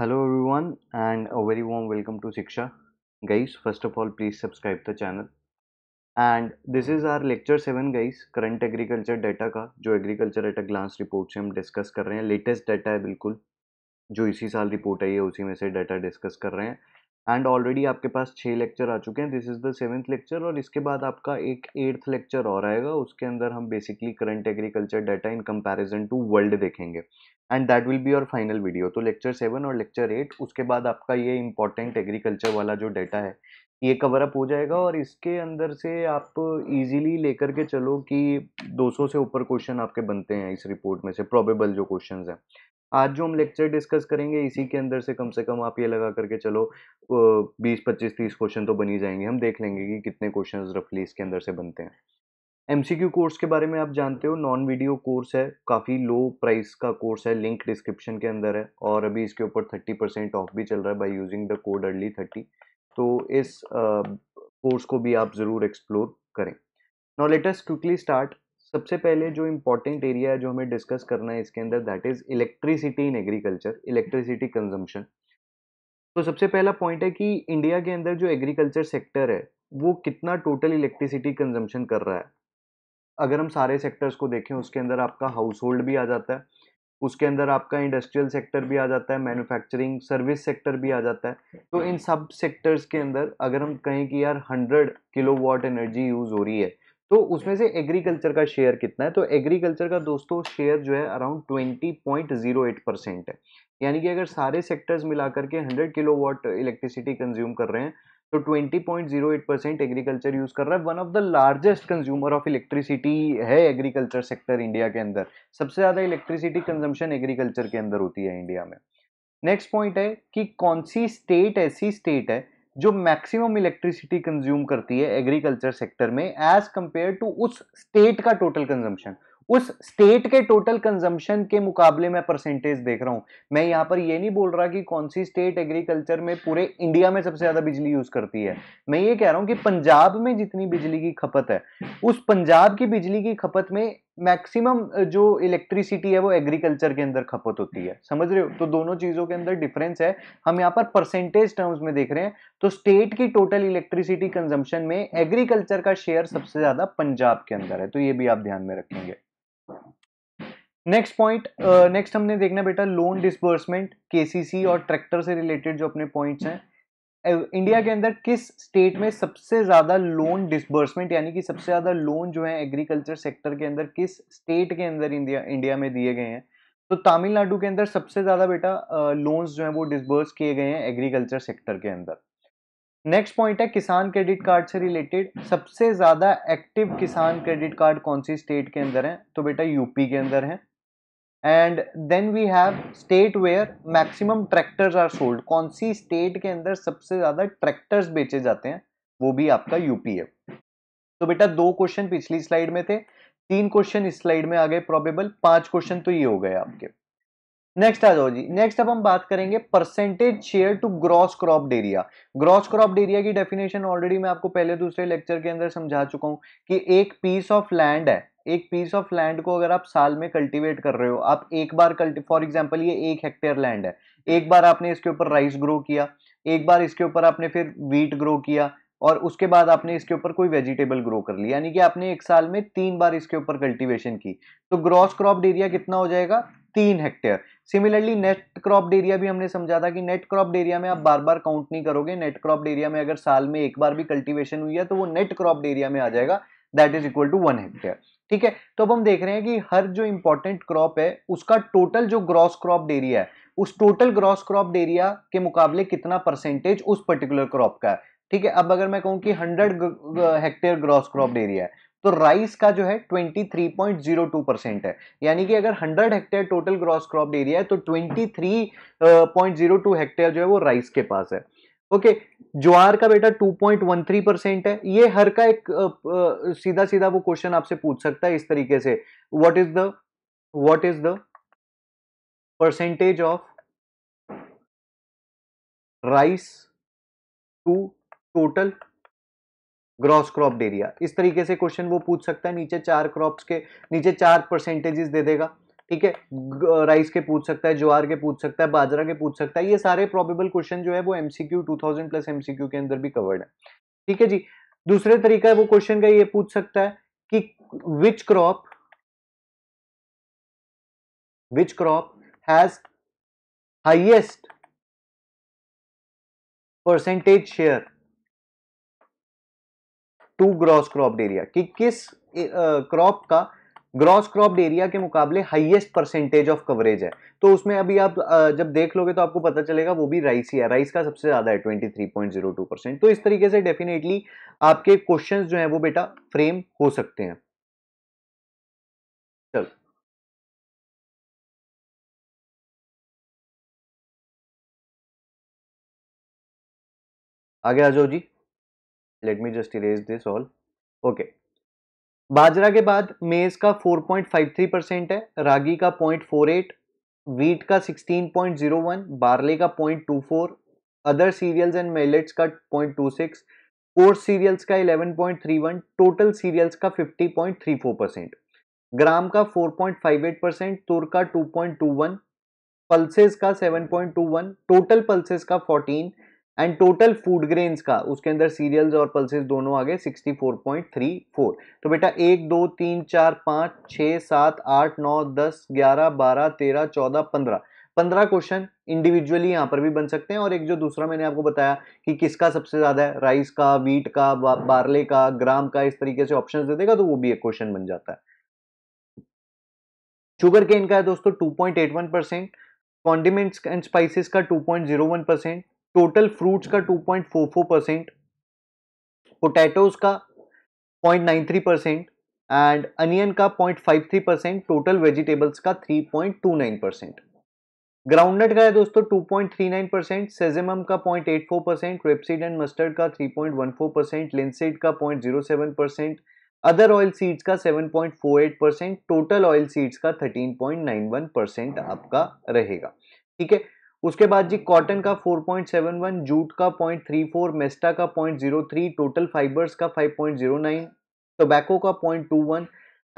Hello everyone and a very warm welcome to Shiksha guys first of all please subscribe the channel and this is our lecture seven guys current agriculture data का जो agriculture data a glance report से हम discuss कर रहे हैं latest data है बिल्कुल जो इसी साल रिपोर्ट आई है उसी में से डाटा डिस्कस कर रहे हैं एंड ऑलरेडी आपके पास छः लेक्चर आ चुके हैं this is the seventh lecture और इसके बाद आपका एक एट्थ लेक्चर और आएगा उसके अंदर हम basically current agriculture data in comparison to world देखेंगे and that will be our final video तो लेक्चर सेवन और लेक्चर एट उसके बाद आपका ये इंपॉर्टेंट एग्रीकल्चर वाला जो डाटा है ये कवर अप हो जाएगा और इसके अंदर से आप इजीली लेकर के चलो कि 200 से ऊपर क्वेश्चन आपके बनते हैं इस रिपोर्ट में से प्रोबेबल जो क्वेश्चन हैं आज जो हम लेक्चर डिस्कस करेंगे इसी के अंदर से कम से कम आप ये लगा करके चलो बीस पच्चीस तीस क्वेश्चन तो बनी जाएंगे हम देख लेंगे कि कितने क्वेश्चन रफली इसके अंदर से बनते हैं एम कोर्स के बारे में आप जानते हो नॉन वीडियो कोर्स है काफ़ी लो प्राइस का कोर्स है लिंक डिस्क्रिप्शन के अंदर है और अभी इसके ऊपर थर्टी परसेंट ऑफ भी चल रहा है by using the code early thirty तो इस कोर्स को भी आप ज़रूर एक्सप्लोर करें नाउ लेटेस्ट क्विकली स्टार्ट सबसे पहले जो इम्पोर्टेंट एरिया है जो हमें डिस्कस करना है इसके अंदर that is electricity in agriculture electricity consumption तो सबसे पहला पॉइंट है कि इंडिया के अंदर जो एग्रीकल्चर सेक्टर है वो कितना टोटल इलेक्ट्रिसिटी कंजम्पशन कर रहा है अगर हम सारे सेक्टर्स को देखें उसके अंदर आपका हाउस होल्ड भी आ जाता है उसके अंदर आपका इंडस्ट्रियल सेक्टर भी आ जाता है मैन्युफैक्चरिंग सर्विस सेक्टर भी आ जाता है तो इन सब सेक्टर्स के अंदर अगर हम कहें कि यार hundred kilowatt energy use हो रही है तो उसमें से एग्रीकल्चर का शेयर कितना है तो एग्रीकल्चर का दोस्तों शेयर जो है around twenty point zero eight percent है यानी कि अगर सारे सेक्टर्स मिला करके हंड्रेड किलो इलेक्ट्रिसिटी कंज्यूम कर रहे हैं तो 20.08 परसेंट एग्रीकल्चर यूज़ कर रहा है one of the largest consumer of electricity है एग्रीकल्चर सेक्टर इंडिया के अंदर सबसे ज़्यादा इलेक्ट्रिसिटी कंजम्पशन एग्रीकल्चर के अंदर होती है इंडिया में नेक्स्ट पॉइंट है कि कौन सी स्टेट ऐसी स्टेट है जो मैक्सिमम इलेक्ट्रिसिटी कंज्यूम करती है एग्रीकल्चर सेक्टर में एज कंपेयर टू उस स्टेट का टोटल कंजम्पशन उस स्टेट के टोटल कंजम्पशन के मुकाबले में परसेंटेज देख रहा हूं मैं यहां पर यह नहीं बोल रहा कि कौन सी स्टेट एग्रीकल्चर में पूरे इंडिया में सबसे ज्यादा बिजली यूज करती है मैं ये कह रहा हूं कि पंजाब में जितनी बिजली की खपत है उस पंजाब की बिजली की खपत में मैक्सिमम जो इलेक्ट्रिसिटी है वो एग्रीकल्चर के अंदर खपत होती है समझ रहे हो तो दोनों चीज़ों के अंदर डिफरेंस है हम यहाँ पर परसेंटेज टर्म्स में देख रहे हैं तो स्टेट की टोटल इलेक्ट्रिसिटी कंजम्पशन में एग्रीकल्चर का शेयर सबसे ज़्यादा पंजाब के अंदर है तो ये भी आप ध्यान में रखेंगे नेक्स्ट पॉइंट नेक्स्ट हमने देखना बेटा लोन डिसबर्समेंट केसीसी और ट्रैक्टर से रिलेटेड जो अपने पॉइंट्स हैं इंडिया के अंदर किस स्टेट में सबसे ज़्यादा लोन डिसबर्समेंट यानी कि सबसे ज़्यादा लोन जो है एग्रीकल्चर सेक्टर के अंदर किस स्टेट के अंदर इंडिया इंडिया में दिए गए हैं तो तमिलनाडु के अंदर सबसे ज़्यादा बेटा लोन्स जो है वो डिसबर्स किए गए हैं एग्रीकल्चर सेक्टर के अंदर नेक्स्ट पॉइंट है किसान क्रेडिट कार्ड से रिलेटेड सबसे ज़्यादा एक्टिव किसान क्रेडिट कार्ड कौन सी स्टेट के अंदर है तो बेटा यूपी के अंदर है and then we have state where maximum tractors are sold कौन सी स्टेट के अंदर सबसे ज़्यादा ट्रैक्टर्स बेचे जाते हैं वो भी आपका यूपी है तो बेटा दो क्वेश्चन पिछली स्लाइड में थे तीन क्वेश्चन इस स्लाइड में आ गए प्रॉबेबल पांच क्वेश्चन तो ये हो गए आपके नेक्स्ट आ जाओ जी नेक्स्ट अब हम बात करेंगे percentage share to gross crop area gross crop area की डेफिनेशन ऑलरेडी मैं आपको पहले दूसरे लेक्चर के अंदर समझा चुका हूँ कि एक पीस ऑफ लैंड है एक पीस ऑफ लैंड को अगर आप साल में कल्टीवेट कर रहे हो आप एक बार कल्टी फॉर एग्जाम्पल ये एक हेक्टेयर लैंड है एक बार आपने इसके ऊपर राइस ग्रो किया एक बार इसके ऊपर आपने फिर वीट ग्रो किया और उसके बाद आपने इसके ऊपर कोई वेजिटेबल ग्रो कर लिया यानी कि आपने एक साल में तीन बार इसके ऊपर कल्टीवेशन की तो ग्रॉस क्रॉप एरिया कितना हो जाएगा तीन hectare similarly net crop area भी हमने समझा था कि नेट क्रॉप एरिया में आप बार बार काउंट नहीं करोगे नेट क्रॉप एरिया में अगर साल में एक बार भी कल्टीवेशन हुई है तो वो नेट क्रॉप एरिया में आ जाएगा that is equal to one hectare ठीक है तो अब हम देख रहे हैं कि हर जो इंपॉर्टेंट क्रॉप है उसका टोटल जो ग्रॉस क्रॉप एरिया है उस टोटल ग्रॉस क्रॉप एरिया के मुकाबले कितना परसेंटेज उस पर्टिकुलर क्रॉप का है ठीक है अब अगर मैं कहूँ कि 100 हेक्टेयर ग्रॉस क्रॉप एरिया है तो राइस का जो है 23.02 परसेंट है यानी कि अगर 100 hectare total gross crop area है तो 23.02 हेक्टेयर uh, जो है वो राइस के पास है ओके ज्वार का बेटा 2.13 परसेंट है ये हर का एक uh, uh, सीधा सीधा वो क्वेश्चन आपसे पूछ सकता है इस तरीके से what is the what is the percentage of rice to total gross crop area इस तरीके से क्वेश्चन वो पूछ सकता है नीचे चार क्रॉप्स के नीचे चार परसेंटेजेस दे देगा ठीक है राइस के पूछ सकता है ज्वार के पूछ सकता है बाजरा के पूछ सकता है ये सारे प्रॉबेबल क्वेश्चन जो है वो एमसीक्यू 2000 प्लस एमसीक्यू के अंदर भी कवर्ड है ठीक है जी दूसरे तरीका है वो क्वेश्चन का ये पूछ सकता है कि which crop which crop has highest percentage share to gross crop area कि किस क्रॉप का ग्रॉस क्रॉप एरिया के मुकाबले हाईएस्ट परसेंटेज ऑफ कवरेज है तो उसमें अभी आप जब देख लोगे तो आपको पता चलेगा वो भी राइस ही है राइस का सबसे ज्यादा है 23.02 परसेंट तो इस तरीके से डेफिनेटली आपके क्वेश्चंस जो हैं वो बेटा फ्रेम हो सकते हैं चल आगे आ जाओ जी let me just erase this all okay बाजरा के बाद मेज का 4.53 परसेंट है रागी का 0.48 वीट का 16.01 बार्ले का 0.24 अदर सीरियल्स एंड मेलेट्स का 0.26 कोर्स सीरियल्स का 11.31 टोटल सीरियल्स का 50.34 परसेंट ग्राम का 4.58 परसेंट तुर का 2.21 पल्सेस का 7.21 टोटल पल्सेस का 14 एंड टोटल फूड ग्रेन्स का उसके अंदर सीरियल्स और पल्सेस दोनों आ गए 64.34 तो बेटा एक दो तीन चार पाँच छः सात आठ नौ दस ग्यारह बारह तेरह चौदह पंद्रह पंद्रह क्वेश्चन इंडिविजुअली यहाँ पर भी बन सकते हैं और एक जो दूसरा मैंने आपको बताया कि किसका सबसे ज़्यादा है राइस का वीट का बार्ले का ग्राम का इस तरीके से ऑप्शन दे देगा तो वो भी एक क्वेश्चन बन जाता है शुगर केन का है दोस्तों 2.81 परसेंट कॉन्डिमेंट्स एंड स्पाइसेस का 2.01 परसेंट टोटल फ्रूट्स का 2.44 परसेंट पोटैटोज का 0.93 परसेंट एंड अनियन का 0.53 परसेंट टोटल वेजिटेबल्स का 3.29 परसेंट ग्राउंडनट का है दोस्तों 2.39 परसेंट सेजेमम का 0.84 परसेंट रेपसीड एंड मस्टर्ड का 3.14 परसेंट लिंसिड का 0.07 परसेंट अदर ऑयल सीड्स का 7.48 परसेंट टोटल ऑयल सीड्स का 13.91 परसेंट आपका रहेगा ठीक है उसके बाद जी कॉटन का 4.71 जूट का 0.34 मेस्टा का 0.03 टोटल फाइबर्स का 5.09 टोबैको का 0.21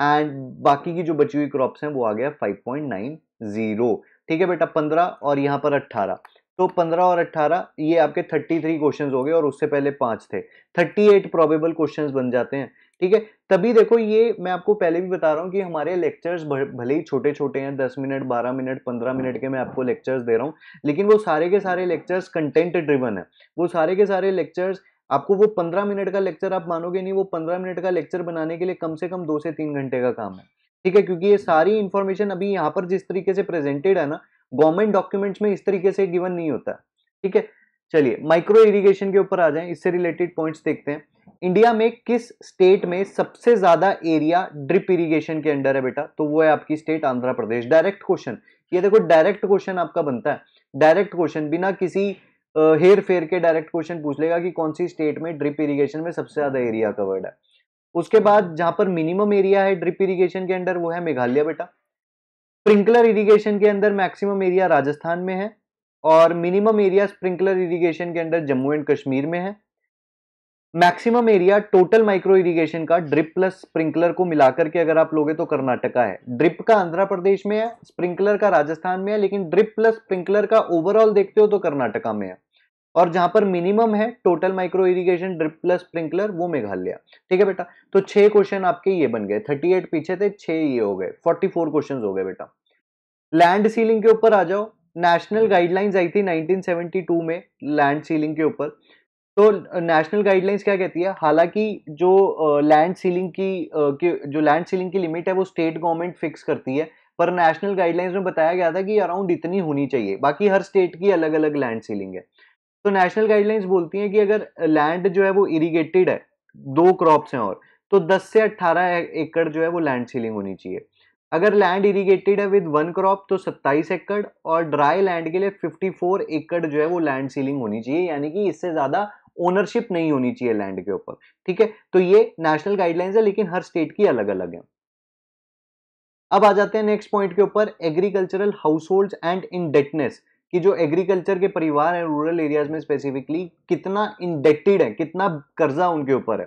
एंड बाकी की जो बची हुई क्रॉप्स हैं वो आ गया 5.90 ठीक है बेटा 15 और यहाँ पर 18 तो 15 और 18 ये आपके 33 क्वेश्चंस हो गए और उससे पहले पांच थे 38 प्रोबेबल क्वेश्चंस बन जाते हैं ठीक है तभी देखो ये मैं आपको पहले भी बता रहा हूँ कि हमारे लेक्चर्स भले ही छोटे छोटे हैं दस मिनट बारह मिनट पंद्रह हाँ। मिनट के मैं आपको लेक्चर्स दे रहा हूँ लेकिन वो सारे के सारे लेक्चर्स कंटेंट ड्रिवन है वो सारे के सारे लेक्चर्स आपको वो पंद्रह मिनट का लेक्चर आप मानोगे नहीं वो पंद्रह मिनट का लेक्चर बनाने के लिए कम से कम दो से तीन घंटे का काम है ठीक है क्योंकि ये सारी इन्फॉर्मेशन अभी यहाँ पर जिस तरीके से प्रेजेंटेड है ना गवर्नमेंट डॉक्यूमेंट्स में इस तरीके से गिवन नहीं होता ठीक है चलिए माइक्रो इरिगेशन के ऊपर आ जाए इससे रिलेटेड पॉइंट्स देखते हैं इंडिया में किस स्टेट में सबसे ज्यादा एरिया ड्रिप इरिगेशन के अंडर है बेटा तो वो है आपकी state Andhra Pradesh direct question ये देखो डायरेक्ट क्वेश्चन आपका बनता है डायरेक्ट क्वेश्चन बिना किसी हेर फेर के डायरेक्ट क्वेश्चन पूछ लेगा कि कौन सी स्टेट में ड्रिप इरिगेशन में सबसे ज्यादा एरिया कवर्ड है उसके बाद जहां पर मिनिमम एरिया है ड्रिप इरिगेशन के अंडर वो है मेघालय बेटा स्प्रिंकलर इरिगेशन के अंदर मैक्सिमम एरिया राजस्थान में है और मिनिमम एरिया स्प्रिंकलर इरिगेशन के अंडर जम्मू एंड कश्मीर में है maximum area total micro irrigation का ड्रिप प्लस स्प्रिंकलर को मिलाकर के अगर आप लोगे तो कर्नाटका है ड्रिप का आंध्र प्रदेश में है स्प्रिंकलर का राजस्थान में है लेकिन ड्रिप प्लस स्प्रिंकलर का ओवरऑल देखते हो तो कर्नाटका में है और जहां पर मिनिमम है total micro irrigation drip plus sprinkler वो मेघालय ठीक है बेटा तो छह क्वेश्चन आपके ये बन गए थर्टी एट पीछे थे छह ये हो गए फोर्टी फोर क्वेश्चन हो गए बेटा लैंड सीलिंग के ऊपर आ जाओ नेशनल गाइडलाइंस आई थी नाइनटीन में लैंड सीलिंग के ऊपर तो नेशनल गाइडलाइंस क्या कहती है हालांकि जो लैंड सीलिंग की जो लैंड सीलिंग की लिमिट है वो स्टेट गवर्नमेंट फिक्स करती है पर नेशनल गाइडलाइंस में बताया गया था कि अराउंड इतनी होनी चाहिए बाकी हर स्टेट की अलग अलग लैंड सीलिंग है तो नेशनल गाइडलाइंस बोलती हैं कि अगर लैंड जो है वो इरीगेटेड है दो क्रॉप्स हैं और तो 10 से 18 एकड़ जो है वो लैंड सीलिंग होनी चाहिए अगर लैंड इरीगेटेड है विद वन क्रॉप तो 27 एकड़ और ड्राई लैंड के लिए 54 एकड़ जो है वो लैंड सीलिंग होनी चाहिए यानी कि इससे ज़्यादा ओनरशिप नहीं होनी चाहिए लैंड के ऊपर ठीक है तो ये नेशनल गाइडलाइंस है लेकिन हर स्टेट की अलग अलग है अब आ जाते हैं नेक्स्ट पॉइंट के ऊपर agricultural household and indebtedness कि जो एग्रीकल्चर के परिवार है रूरल एरियाज में स्पेसिफिकली कितना इंडेक्टेड है कितना कर्जा उनके ऊपर है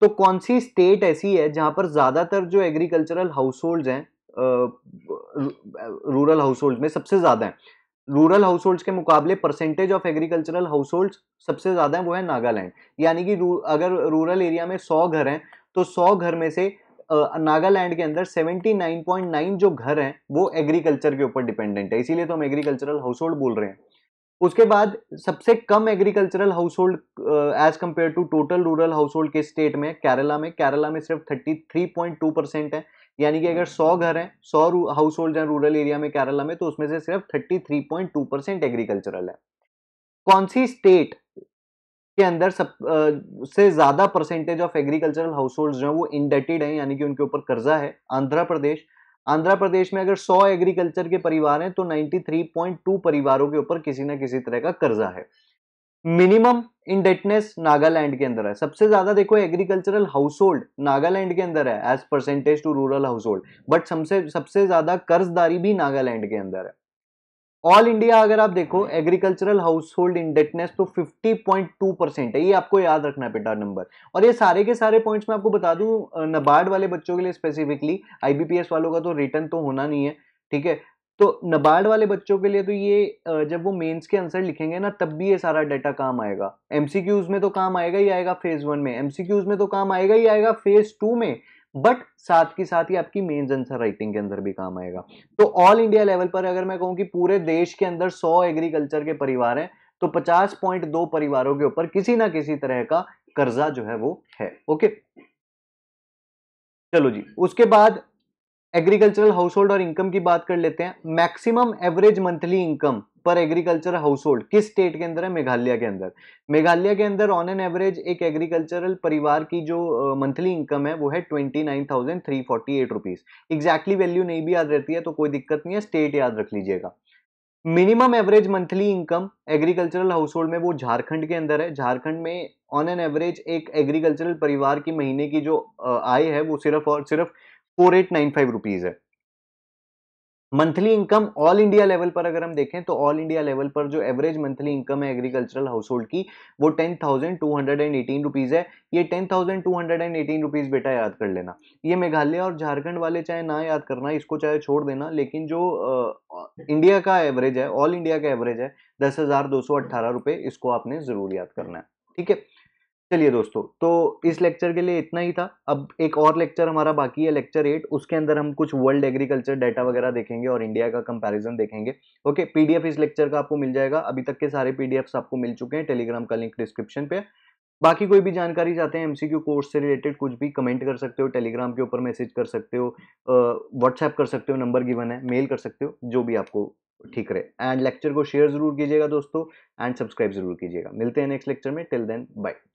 तो कौन सी स्टेट ऐसी है जहां पर ज्यादातर जो एग्रीकल्चरल हाउस होल्ड हैं रूरल हाउस होल्ड में सबसे ज्यादा है रूरल हाउस होल्ड्स के मुकाबले percentage of agricultural households सबसे ज़्यादा है वो है नागालैंड यानी कि रू, अगर रूरल एरिया में सौ घर हैं तो सौ घर में से नागालैंड के अंदर 79.9 जो घर हैं वो एग्रीकल्चर के ऊपर डिपेंडेंट है इसीलिए तो हम एग्रीकल्चरल हाउस होल्ड बोल रहे हैं उसके बाद सबसे कम agricultural household as compared to total rural household के स्टेट में केरला में केरला में सिर्फ 33.2 परसेंट है यानी कि अगर 100 घर हैं 100 हाउस होल्ड हैं रूरल एरिया में केरला में तो उसमें से सिर्फ 33.2 परसेंट एग्रीकल्चरल है कौन सी स्टेट के अंदर सब आ, से ज़्यादा percentage of agricultural household जो है वो इंडेटेड हैं यानी कि उनके ऊपर कर्जा है आंध्र प्रदेश आंध्र प्रदेश में अगर 100 एग्रीकल्चर के परिवार हैं तो 93.2 परिवारों के ऊपर किसी ना किसी तरह का कर्जा है मिनिमम इंडेटनेस नागालैंड के अंदर है सबसे ज्यादा देखो एग्रीकल्चरल हाउस होल्ड नागालैंड के अंदर है as percentage to rural household but सबसे सबसे ज्यादा कर्जदारी भी नागालैंड के अंदर है ऑल इंडिया अगर आप देखो एग्रीकल्चरल हाउस होल्ड इंडेटनेस तो 50.2 परसेंट है ये आपको याद रखना है बेटा नंबर और ये सारे के सारे पॉइंट्स मैं आपको बता दूं नबार्ड वाले बच्चों के लिए स्पेसिफिकली आईबीपीएस वालों का तो रिटर्न तो होना नहीं है ठीक है तो नबार्ड वाले बच्चों के लिए तो ये जब वो मेंस के आंसर लिखेंगे ना तब भी ये सारा डाटा काम आएगा एमसीक्यूज में तो काम आएगा ही आएगा फेज वन में एमसीक्यूज में तो काम आएगा ही आएगा फेज टू में बट साथ के साथ ही आपकी मेंस आंसर राइटिंग के अंदर भी काम आएगा तो ऑल इंडिया लेवल पर अगर मैं कहूँ कि पूरे देश के अंदर सौ एग्रीकल्चर के परिवार हैं तो पचास पॉइंट दो परिवारों के ऊपर किसी ना किसी तरह का कर्जा जो है वो है ओके चलो जी उसके बाद एग्रीकल्चरल हाउस होल्ड और इनकम की बात कर लेते हैं maximum average monthly income per agriculture household किस स्टेट के अंदर है मेघालय के अंदर मेघालय के अंदर ऑन एन एवरेज एक एग्रीकल्चरल परिवार की जो मंथली uh, इनकम है वो है twenty nine thousand three forty eight rupees exactly value नहीं भी याद रहती है तो कोई दिक्कत नहीं है स्टेट याद रख लीजिएगा minimum average monthly income agricultural household में वो झारखंड के अंदर है झारखंड में ऑन एन एवरेज एक एग्रीकल्चरल परिवार की महीने की जो आय है वो सिर्फ और सिर्फ four eight nine five rupees है monthly income all India level पर अगर हम देखें तो ऑल इंडिया लेवल पर जो एवरेज मंथली इनकम है एग्रीकल्चरल हाउस होल्ड की वो ten thousand two hundred and eighteen rupees है ये ten thousand two hundred and eighteen rupees बेटा याद कर लेना ये मेघालय और झारखंड वाले चाहे ना याद करना इसको चाहे छोड़ देना लेकिन जो आ, इंडिया का एवरेज है ऑल इंडिया का एवरेज है दस हज़ार दो सौ अट्ठारह रुपए इसको आपने ज़रूर याद करना है ठीक है चलिए दोस्तों तो इस लेक्चर के लिए इतना ही था अब एक और लेक्चर हमारा बाकी है लेक्चर एट उसके अंदर हम कुछ वर्ल्ड एग्रीकल्चर डाटा वगैरह देखेंगे और इंडिया का कंपैरिजन देखेंगे ओके पीडीएफ इस लेक्चर का आपको मिल जाएगा अभी तक के सारे पीडीएफ्स आपको मिल चुके हैं टेलीग्राम का लिंक डिस्क्रिप्शन पे बाकी कोई भी जानकारी चाहते हैं एमसीक्यू कोर्स से रिलेटेड कुछ भी कमेंट कर सकते हो टेलीग्राम के ऊपर मैसेज कर सकते हो व्हाट्सएप कर सकते हो नंबर गिवन है मेल कर सकते हो जो भी आपको ठीक रहे एंड लेक्चर को शेयर जरूर कीजिएगा दोस्तों एंड सब्सक्राइब जरूर कीजिएगा मिलते हैं नेक्स्ट लेक्चर में टिल देन बाय